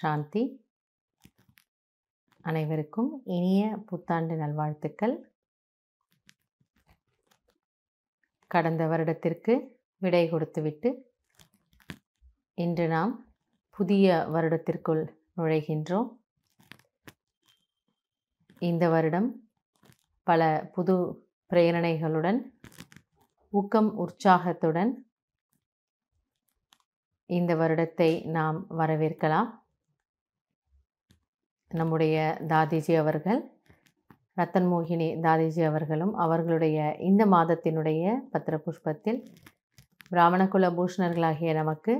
சாந்தி அனைவருக்கும் இனிய புத்தாண்டு நல்வாழ்த்துக்கள் கடந்த வருடத்திற்கு விடை கொடுத்துவிட்டு இன்று நாம் புதிய வருடத்திற்குள் நுழைகின்றோம் இந்த வருடம் பல புது பிரேரணைகளுடன் ஊக்கம் உற்சாகத்துடன் இந்த வருடத்தை நாம் வரவேற்கலாம் நம்முடைய தாதிஜி அவர்கள் ரத்தன் மோகினி தாதிஜி அவர்களும் அவர்களுடைய இந்த மாதத்தினுடைய பத்திர புஷ்பத்தில் பிராமண குல பூஷணர்களாகிய நமக்கு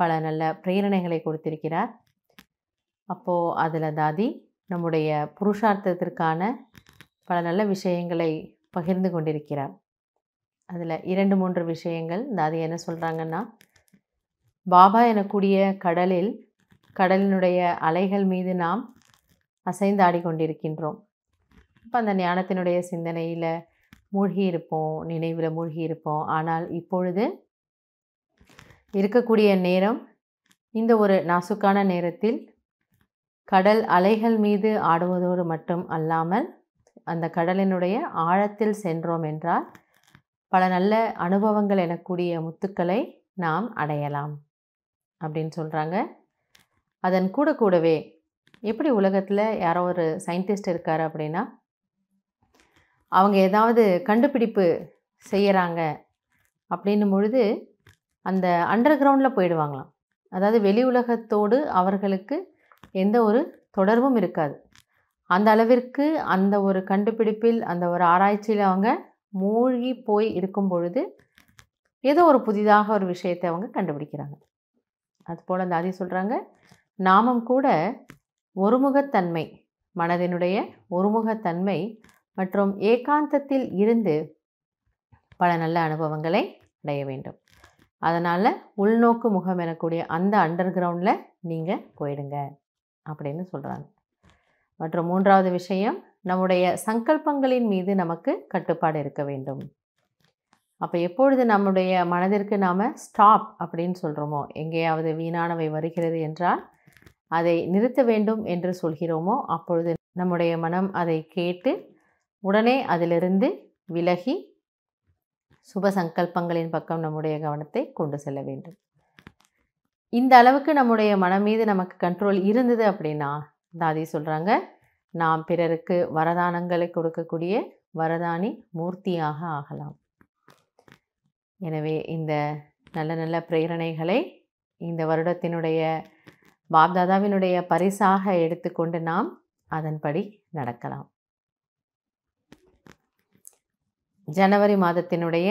பல நல்ல பிரேரணைகளை கொடுத்திருக்கிறார் அப்போது அதில் தாதி நம்முடைய புருஷார்த்தத்திற்கான பல நல்ல விஷயங்களை பகிர்ந்து கொண்டிருக்கிறார் அதில் இரண்டு மூன்று விஷயங்கள் தாதி என்ன சொல்கிறாங்கன்னா பாபா எனக்கூடிய கடலில் கடலினுடைய அலைகள் மீது நாம் அசைந்தாடி கொண்டிருக்கின்றோம் இப்போ அந்த ஞானத்தினுடைய சிந்தனையில் மூழ்கி இருப்போம் நினைவில் மூழ்கி இருப்போம் ஆனால் இப்பொழுது இருக்கக்கூடிய நேரம் இந்த ஒரு நாசுக்கான நேரத்தில் கடல் அலைகள் மீது ஆடுவதோடு மட்டும் அல்லாமல் அந்த கடலினுடைய ஆழத்தில் சென்றோம் என்றால் பல நல்ல அனுபவங்கள் எனக்கூடிய முத்துக்களை நாம் அடையலாம் அப்படின்னு சொல்கிறாங்க அதன் கூட கூடவே எப்படி உலகத்தில் யாரோ ஒரு சயின்டிஸ்ட் இருக்கார் அப்படின்னா அவங்க ஏதாவது கண்டுபிடிப்பு செய்கிறாங்க அப்படின்னும் பொழுது அந்த அண்டர் கிரவுண்டில் போயிடுவாங்களாம் அதாவது வெளி உலகத்தோடு அவர்களுக்கு எந்த ஒரு தொடர்பும் இருக்காது அந்த அளவிற்கு அந்த ஒரு கண்டுபிடிப்பில் அந்த ஒரு ஆராய்ச்சியில் அவங்க மூழ்கி போய் இருக்கும் பொழுது ஏதோ ஒரு புதிதாக ஒரு விஷயத்தை அவங்க கண்டுபிடிக்கிறாங்க அதுபோல் அந்த அதையும் சொல்கிறாங்க நாமம் கூட ஒருமுகத்தன்மை மனதினுடைய ஒருமுகத்தன்மை மற்றும் ஏகாந்தத்தில் இருந்து பல நல்ல அனுபவங்களை அடைய வேண்டும் அதனால் உள்நோக்கு முகம் எனக்கூடிய அந்த அண்டர் கிரவுண்டில் நீங்கள் போயிடுங்க அப்படின்னு சொல்கிறாங்க மற்றும் மூன்றாவது விஷயம் நம்முடைய சங்கல்பங்களின் மீது நமக்கு கட்டுப்பாடு இருக்க வேண்டும் அப்போ எப்பொழுது நம்முடைய மனதிற்கு நாம் ஸ்டாப் அப்படின்னு சொல்கிறோமோ எங்கேயாவது வீணானவை வருகிறது என்றால் அதை நிறுத்த வேண்டும் என்று சொல்கிறோமோ அப்பொழுது நம்முடைய மனம் அதை கேட்டு உடனே அதிலிருந்து விலகி சுப சங்கல்பங்களின் பக்கம் நம்முடைய கவனத்தை கொண்டு செல்ல வேண்டும் இந்த அளவுக்கு நம்முடைய மனம் மீது நமக்கு கண்ட்ரோல் இருந்தது அப்படின்னா தாதி சொல்கிறாங்க நாம் பிறருக்கு வரதானங்களை கொடுக்கக்கூடிய வரதானி மூர்த்தியாக ஆகலாம் எனவே இந்த நல்ல நல்ல பிரேரணைகளை இந்த வருடத்தினுடைய பாப்தாதாவினுடைய பரிசாக எடுத்துக்கொண்டு நாம் அதன்படி நடக்கலாம் ஜனவரி மாதத்தினுடைய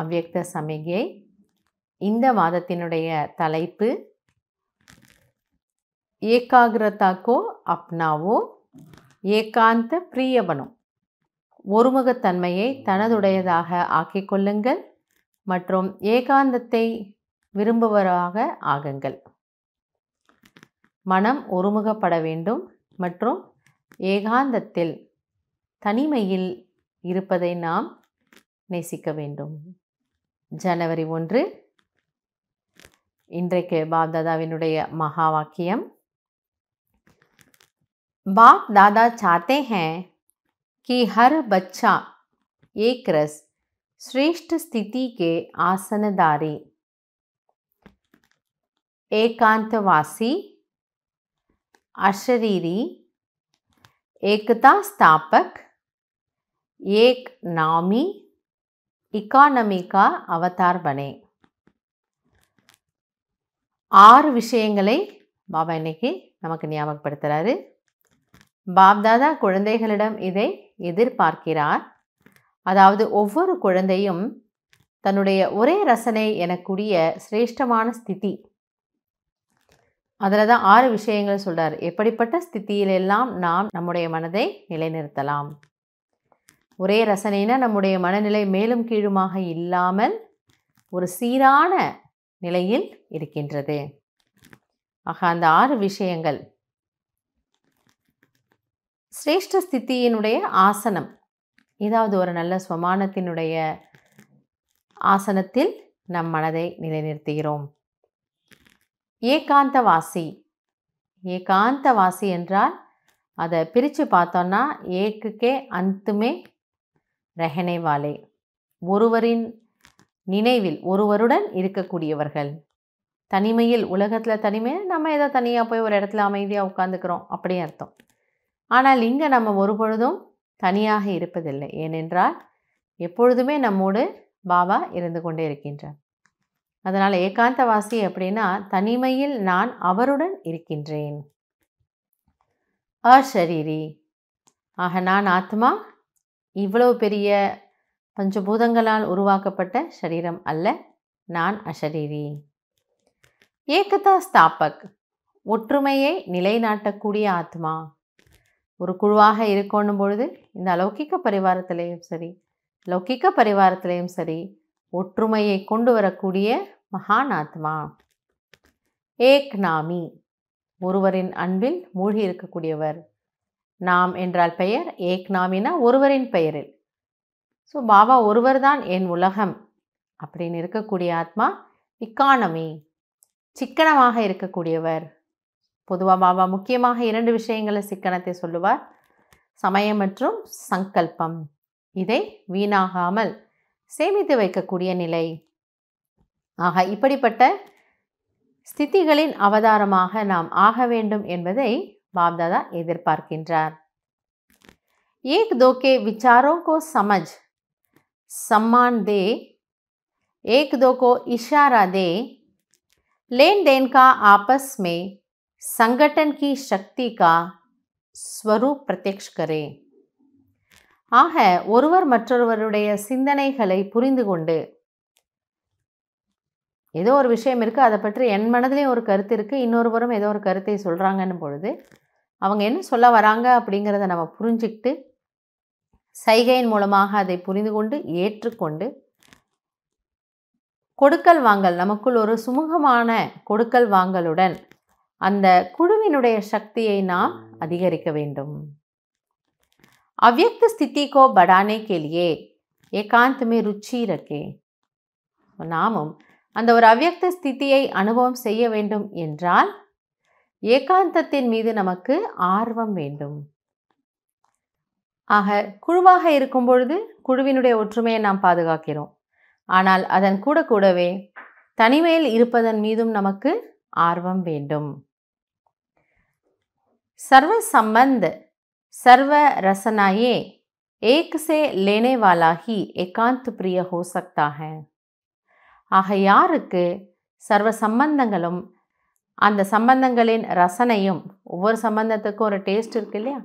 அவ்வக்த சமிகை இந்த மாதத்தினுடைய தலைப்பு ஏகாகிரதாக்கோ அப்னாவோ ஏகாந்த பிரியவனோ ஒருமுகத்தன்மையை தனதுடையதாக ஆக்கிக்கொள்ளுங்கள் மற்றும் ஏகாந்தத்தை விரும்புவராக ஆகுங்கள் மனம் ஒருமுகப்பட வேண்டும் மற்றும் ஏகாந்தத்தில் தனிமையில் இருப்பதை நாம் நேசிக்க வேண்டும் ஜனவரி ஒன்று இன்றைக்கு பாப்தாதாவினுடைய மகா வாக்கியம் பாப் தாதா சாத்தே ஹேன் कि ஹர் பச்சா ஏக்ரஸ் ஸ்ரேஷ்ட ஸ்திதி கே ஆசனதாரி आसनदारी अशरीरी एकता ஸ்தாபக் ஏக் நாமி इकानमी का अवतार ஆறு விஷயங்களை பாபா இன்னைக்கு நமக்கு ஞாபகப்படுத்துகிறாரு பாப்தாதா குழந்தைகளிடம் இதை எதிர்பார்க்கிறார் அதாவது ஒவ்வொரு குழந்தையும் தன்னுடைய ஒரே ரசனை எனக்குரிய சிரேஷ்டமான ஸ்திதி அதில் தான் ஆறு விஷயங்கள் சொல்கிறார் எப்படிப்பட்ட ஸ்தித்தியிலெல்லாம் நாம் நம்முடைய மனதை நிலைநிறுத்தலாம் ஒரே ரசனைனா நம்முடைய மனநிலை மேலும் கீழுமாக இல்லாமல் ஒரு சீரான நிலையில் இருக்கின்றது ஆக அந்த ஆறு விஷயங்கள் சிரேஷ்ட ஸ்தித்தியினுடைய ஆசனம் ஏதாவது ஒரு நல்ல சுவமானத்தினுடைய ஆசனத்தில் நம் மனதை நிலைநிறுத்துகிறோம் ஏகாந்தவாசி ஏகாந்தவாசி என்றால் அதை பிரித்து பார்த்தோன்னா ஏக்குக்கே அந்துமே ரஹனைவாலே ஒருவரின் நினைவில் ஒருவருடன் இருக்கக்கூடியவர்கள் தனிமையில் உலகத்தில் தனிமையில் நம்ம ஏதோ தனியாக போய் ஒரு இடத்துல அமைதியாக உட்காந்துக்கிறோம் அப்படி அர்த்தம் ஆனால் இங்கே நம்ம ஒரு பொழுதும் தனியாக இருப்பதில்லை ஏனென்றால் எப்பொழுதுமே நம்மோடு பாபா இருந்து கொண்டே இருக்கின்றார் அதனால் ஏகாந்தவாசி அப்படின்னா தனிமையில் நான் அவருடன் இருக்கின்றேன் அஷரீரி ஆக நான் ஆத்மா இவ்வளவு பெரிய பஞ்சபூதங்களால் உருவாக்கப்பட்ட சரீரம் அல்ல நான் அஷரீரி ஏகதா ஸ்தாபக் ஒற்றுமையை நிலைநாட்டக்கூடிய ஆத்மா ஒரு குழுவாக இருக்கணும் பொழுது இந்த அலௌகிக்க பரிவாரத்திலையும் சரி லௌகிக்க பரிவாரத்திலையும் சரி ஒற்றுமையை கொண்டு வரக்கூடிய மகான் ஆத்மா ஏக் நாமி ஒருவரின் அன்பில் மூழ்கி இருக்கக்கூடியவர் நாம் என்றால் பெயர் ஏக் நாமினா ஒருவரின் பெயரில் ஸோ பாபா ஒருவர் தான் என் உலகம் அப்படின்னு இருக்கக்கூடிய ஆத்மா இக்கானமி சிக்கனமாக இருக்கக்கூடியவர் பொதுவாக பாபா முக்கியமாக இரண்டு விஷயங்களை சிக்கனத்தை சொல்லுவார் சமயம் மற்றும் சங்கல்பம் இதை வீணாகாமல் சேமித்து வைக்கக்கூடிய நிலை ஆக இப்படிப்பட்ட ஸ்திதிகளின் அவதாரமாக நாம் ஆக வேண்டும் என்பதை பாப்தாதா எதிர்பார்க்கின்றார் ஏக் தோகே விச்சாரோ கோ சமஜ் சம்மான் தே ஏக் தோகோ இஷாரா தே லேன் தேன் கா ஆபஸ் மே சங்கடன் கி சக்தி கா ஸ்வரூப் பிரத்யக்ஷ்கரே ஆக ஒருவர் மற்றொருவருடைய சிந்தனைகளை புரிந்து கொண்டு ஏதோ ஒரு விஷயம் இருக்குது அதை பற்றி என் மனதிலையும் ஒரு கருத்து இருக்குது இன்னொருவரும் ஏதோ ஒரு கருத்தை சொல்கிறாங்கன்னு பொழுது அவங்க என்ன சொல்ல வராங்க அப்படிங்கிறத நம்ம புரிஞ்சுக்கிட்டு சைகையின் மூலமாக அதை புரிந்து கொண்டு ஏற்றுக்கொண்டு கொடுக்கல் வாங்கல் நமக்குள் ஒரு சுமூகமான கொடுக்கல் வாங்கலுடன் அந்த குழுவினுடைய சக்தியை நாம் அதிகரிக்க வேண்டும் अव्यक्त स्थिति को बढ़ाने के लिए ஏகாந்த் மே ருச்சி இருக்கே நாமும் அந்த ஒரு அவ்வியக்த ஸ்தித்தியை அனுபவம் செய்ய வேண்டும் என்றால் ஏகாந்தத்தின் மீது நமக்கு ஆர்வம் வேண்டும் ஆக குழுவாக இருக்கும் பொழுது குழுவினுடைய ஒற்றுமையை நாம் பாதுகாக்கிறோம் ஆனால் அதன் கூட கூடவே தனிமையில் இருப்பதன் மீதும் நமக்கு ஆர்வம் வேண்டும் சர்வ சம்பந்த सर्व रसनाए एक से लेने वाला ही ஏகாந்த் பிரிய ஹோ சக்தா ஹே ஆக யாருக்கு சர்வ சம்பந்தங்களும் அந்த சம்பந்தங்களின் ரசனையும் ஒவ்வொரு சம்பந்தத்துக்கும் ஒரு டேஸ்ட் இருக்கு இல்லையா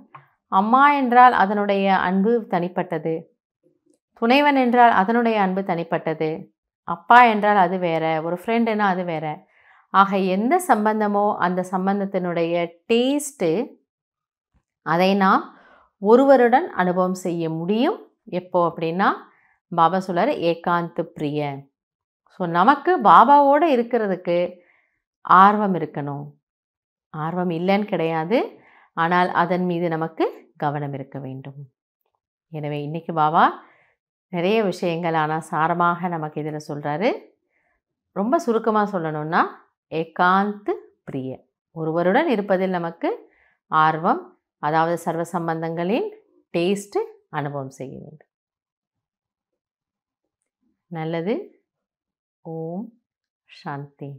அம்மா என்றால் அதனுடைய அன்பு தனிப்பட்டது துணைவன் என்றால் அதனுடைய அன்பு தனிப்பட்டது அப்பா என்றால் அது வேற ஒரு ஃப்ரெண்டுனா அது வேற ஆக எந்த சம்பந்தமோ அந்த சம்பந்தத்தினுடைய டேஸ்ட்டு அதை நாம் ஒருவருடன் அனுபவம் செய்ய முடியும் எப்போ அப்படின்னா பாபா சொல்கிறார் ஏகாந்த பிரிய ஸோ நமக்கு பாபாவோடு இருக்கிறதுக்கு ஆர்வம் இருக்கணும் ஆர்வம் இல்லைன்னு கிடையாது ஆனால் அதன் மீது நமக்கு கவனம் இருக்க வேண்டும் எனவே இன்றைக்கி பாபா நிறைய விஷயங்கள் ஆனால் சாரமாக நமக்கு இதில் சொல்கிறாரு ரொம்ப சுருக்கமாக சொல்லணும்னா ஏகாந்த் பிரிய ஒருவருடன் இருப்பதில் நமக்கு ஆர்வம் அதாவது சர்வ சம்பந்தங்களின் டேஸ்ட்டு அனுபவம் செய்ய வேண்டும் நல்லது ஓம் சாந்தி